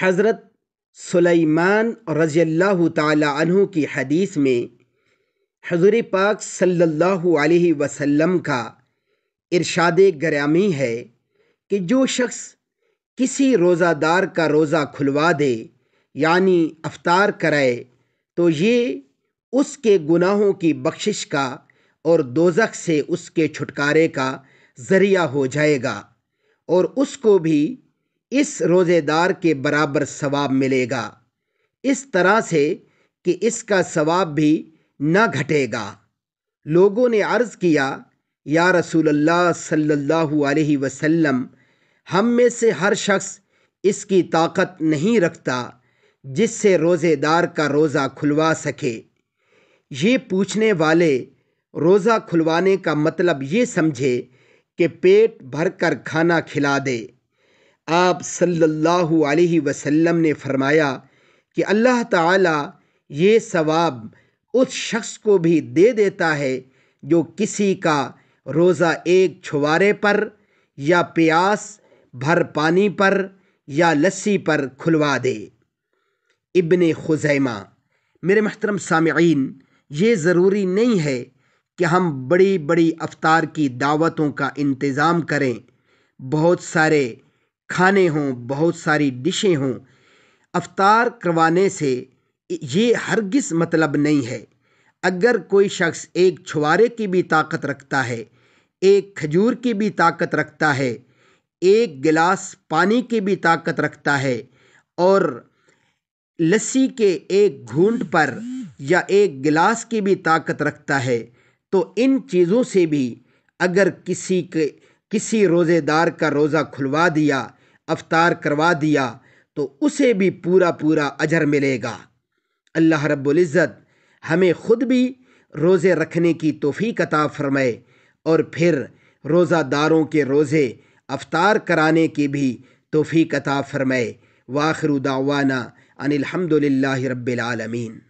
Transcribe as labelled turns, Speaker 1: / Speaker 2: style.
Speaker 1: हज़रत सुलैमान रज़ी तु की हदीस में हजूर पाक सल्लल्लाहु अलैहि वसल्लम का इरशाद ग्रामी है कि जो शख्स किसी रोज़ादार का रोज़ा खुलवा दे यानी अफ्तार कराए तो ये उसके गुनाहों की बख्शिश का और दोजख से उसके छुटकारे का ज़रिया हो जाएगा और उसको भी इस रोज़ेदार के बराबर सवाब मिलेगा इस तरह से कि इसका सवाब भी न घटेगा लोगों ने अर्ज़ किया या रसूल अल्लाह सल्लल्लाहु अलैहि वसल्लम हम में से हर शख्स इसकी ताकत नहीं रखता जिससे रोज़ेदार का रोज़ा खुलवा सके ये पूछने वाले रोज़ा खुलवाने का मतलब ये समझे कि पेट भर कर खाना खिला दे आप सल्लल्लाहु अलैहि वसल्लम ने फरमाया कि अल्लाह ताला ये सवाब उस शख्स को भी दे देता है जो किसी का रोज़ा एक छुवारे पर या प्यास भर पानी पर या लस्सी पर खुलवा दे इब्ने खुजैमा मेरे महतरम सामीन ये ज़रूरी नहीं है कि हम बड़ी बड़ी अफ्तार की दावतों का इंतज़ाम करें बहुत सारे खाने हों बहुत सारी डिशें हों अफ्तार करवाने से ये हरगिस मतलब नहीं है अगर कोई शख्स एक छुआरे की भी ताकत रखता है एक खजूर की भी ताकत रखता है एक गिलास पानी की भी ताकत रखता है और लस्सी के एक घूंट पर या एक गिलास की भी ताकत रखता है तो इन चीज़ों से भी अगर किसी के किसी रोज़ेदार का रोज़ा खुलवा दिया अवतार करवा दिया तो उसे भी पूरा पूरा अजर मिलेगा अल्लाह रब्ज़त हमें ख़ुद भी रोज़े रखने की तोफ़ी कता फरमाए और फिर रोज़ादारों के रोज़े अवतार कराने की भी तोफ़ी कता फरमाए वाखरुदावाना अनिलहमदिल्ला रबालमीन